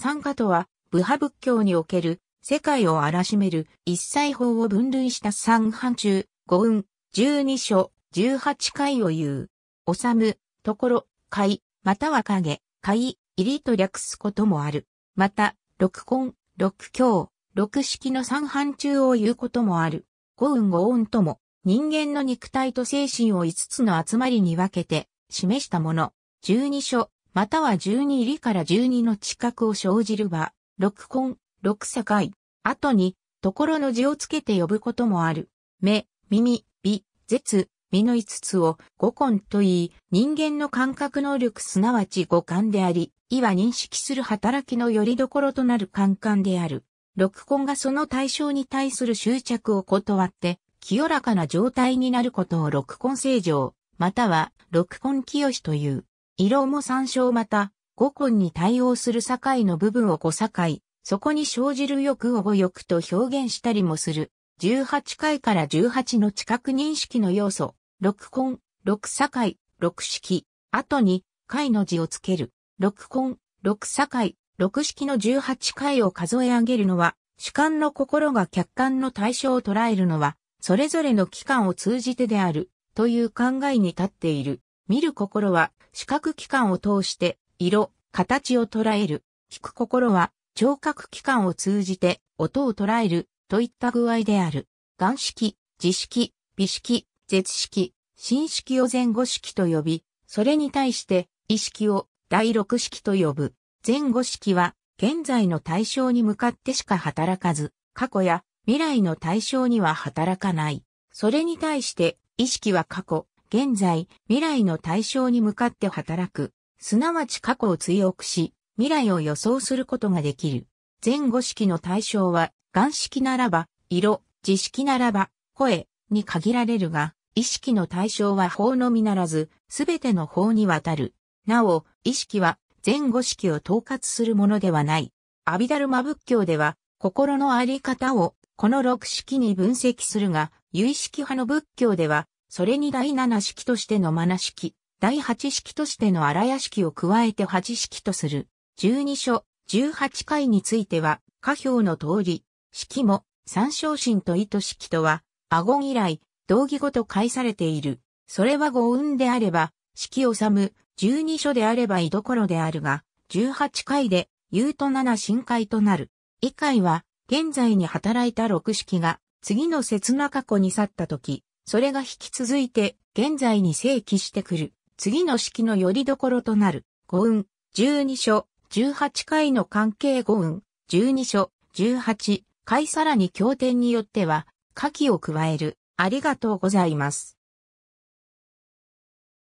参加とは、部派仏教における世界を荒らしめる一切法を分類した三半中、五運、十二所、十八回を言う。おさむ、ところ、回、または影、回、入りと略すこともある。また、六根、六教、六式の三半中を言うこともある。五運五音とも、人間の肉体と精神を五つの集まりに分けて、示したもの。十二所、または12入りから12の近くを生じるは、六根、六境、後に、ところの字をつけて呼ぶこともある。目、耳、鼻、舌、身の五つを五根と言い、人間の感覚能力すなわち五感であり、意は認識する働きのよりどころとなる感感である。六根がその対象に対する執着を断って、清らかな状態になることを六根正常、または六根清しという。色も参照また、五根に対応する境の部分を五境、そこに生じる欲を五欲と表現したりもする。十八回から十八の知覚認識の要素、六根、六境、六式、後に、回の字をつける。六根、六境、六式の十八回を数え上げるのは、主観の心が客観の対象を捉えるのは、それぞれの期間を通じてである、という考えに立っている。見る心は、視覚器官を通して色、形を捉える。聞く心は聴覚器官を通じて音を捉えるといった具合である。眼式、自式、美式、絶式、新式を前後式と呼び、それに対して意識を第六式と呼ぶ。前後式は現在の対象に向かってしか働かず、過去や未来の対象には働かない。それに対して意識は過去、現在、未来の対象に向かって働く、すなわち過去を追憶し、未来を予想することができる。前後式の対象は、眼式ならば、色、字式ならば、声に限られるが、意識の対象は法のみならず、すべての法にわたる。なお、意識は前後式を統括するものではない。アビダルマ仏教では、心のあり方をこの六式に分析するが、有意識派の仏教では、それに第七式としての真式、第八式としての荒屋式を加えて八式とする。十二書、十八回については、下表の通り、式も、三昇神と意図式とは、顎ゴ以来、同義語と解されている。それは五運であれば、式を治む、十二書であれば居所であるが、十八回で、言うと七深海となる。以回は、現在に働いた六式が、次の刹那過去に去ったき、それが引き続いて、現在に正規してくる、次の式の拠り所となる、五運、十二所、十八回の関係五運、十二所、十八回さらに経典によっては、下記を加える。ありがとうございます。